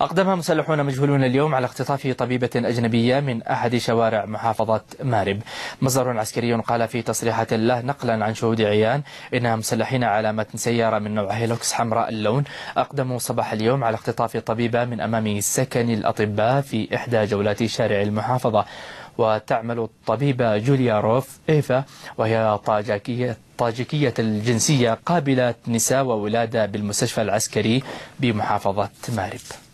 أقدم مسلحون مجهولون اليوم على اختطاف طبيبة أجنبية من أحد شوارع محافظة مارب مصدر عسكري قال في تصريحات له نقلا عن شهود عيان إن مسلحين على متن سيارة من نوع هيلوكس حمراء اللون أقدموا صباح اليوم على اختطاف طبيبة من أمام سكن الأطباء في إحدى جولات شارع المحافظة وتعمل الطبيبة جوليا روف إيفا وهي طاجاكية طاجيكية الجنسية قابلة نساء وولادة بالمستشفى العسكري بمحافظة مارب